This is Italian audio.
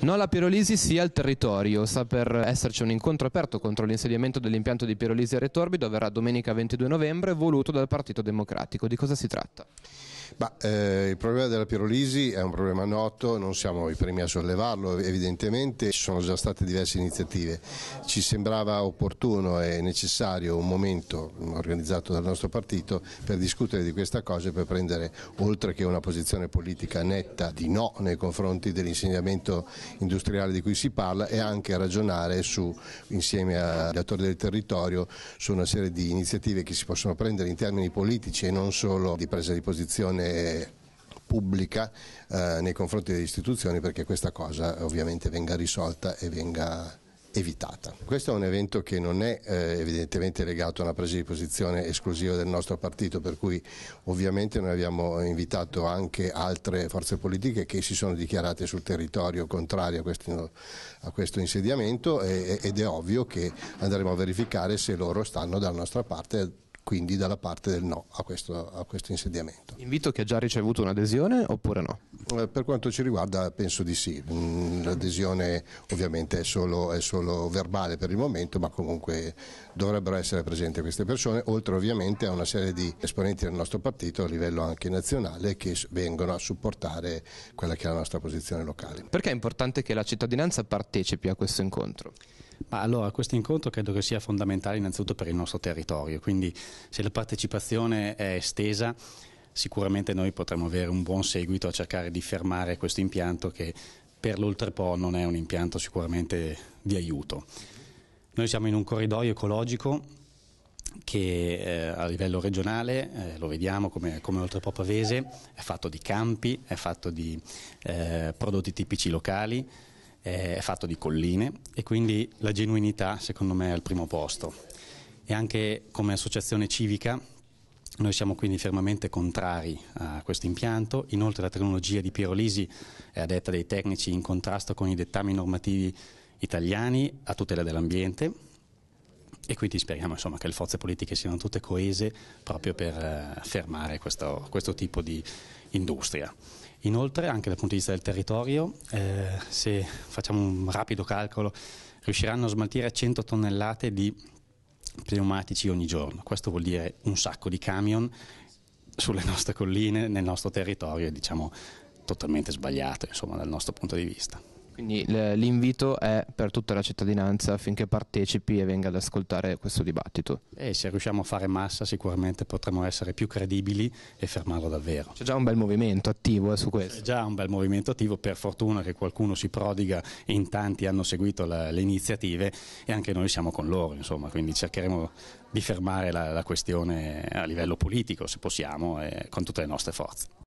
No alla Pirolisi sia al territorio, sta per esserci un incontro aperto contro l'insediamento dell'impianto di Pirolisi a Retorbido, verrà domenica 22 novembre, voluto dal Partito Democratico. Di cosa si tratta? Ma, eh, il problema della pirolisi è un problema noto, non siamo i primi a sollevarlo evidentemente, ci sono già state diverse iniziative. Ci sembrava opportuno e necessario un momento organizzato dal nostro partito per discutere di questa cosa e per prendere, oltre che una posizione politica netta di no nei confronti dell'insegnamento industriale di cui si parla, e anche ragionare su, insieme agli attori del territorio su una serie di iniziative che si possono prendere in termini politici e non solo di presa di posizione gestione pubblica eh, nei confronti delle istituzioni perché questa cosa ovviamente venga risolta e venga evitata. Questo è un evento che non è eh, evidentemente legato a una presa di posizione esclusiva del nostro partito, per cui ovviamente noi abbiamo invitato anche altre forze politiche che si sono dichiarate sul territorio contrarie a questo, a questo insediamento e, ed è ovvio che andremo a verificare se loro stanno dalla nostra parte quindi dalla parte del no a questo, a questo, insediamento. Invito che ha già ricevuto un'adesione oppure no? Eh, per quanto ci riguarda penso di sì, mm, l'adesione ovviamente è solo, è solo verbale per il momento ma comunque dovrebbero essere presenti queste persone, oltre ovviamente a una serie di esponenti del nostro partito a livello anche nazionale che vengono a supportare quella che è la nostra posizione locale. Perché è importante che la cittadinanza partecipi a questo incontro? Ma allora questo incontro credo che sia fondamentale innanzitutto per il nostro territorio, quindi se la partecipazione è estesa sicuramente noi potremo avere un buon seguito a cercare di fermare questo impianto che per l'Oltrepo non è un impianto sicuramente di aiuto. Noi siamo in un corridoio ecologico che eh, a livello regionale, eh, lo vediamo come, come Oltrepo Pavese, è fatto di campi, è fatto di eh, prodotti tipici locali, è fatto di colline e quindi la genuinità secondo me è al primo posto. E anche come associazione civica noi siamo quindi fermamente contrari a questo impianto, inoltre la tecnologia di Piero Lisi è a detta dei tecnici in contrasto con i dettami normativi italiani a tutela dell'ambiente e quindi speriamo insomma, che le forze politiche siano tutte coese proprio per eh, fermare questo, questo tipo di industria. Inoltre anche dal punto di vista del territorio, eh, se facciamo un rapido calcolo, riusciranno a smaltire 100 tonnellate di pneumatici ogni giorno. Questo vuol dire un sacco di camion sulle nostre colline, nel nostro territorio, diciamo totalmente sbagliato insomma, dal nostro punto di vista. Quindi l'invito è per tutta la cittadinanza affinché partecipi e venga ad ascoltare questo dibattito. E se riusciamo a fare massa sicuramente potremo essere più credibili e fermarlo davvero. C'è già un bel movimento attivo eh, su questo. C'è già un bel movimento attivo, per fortuna che qualcuno si prodiga in tanti hanno seguito la, le iniziative e anche noi siamo con loro, insomma, quindi cercheremo di fermare la, la questione a livello politico se possiamo eh, con tutte le nostre forze.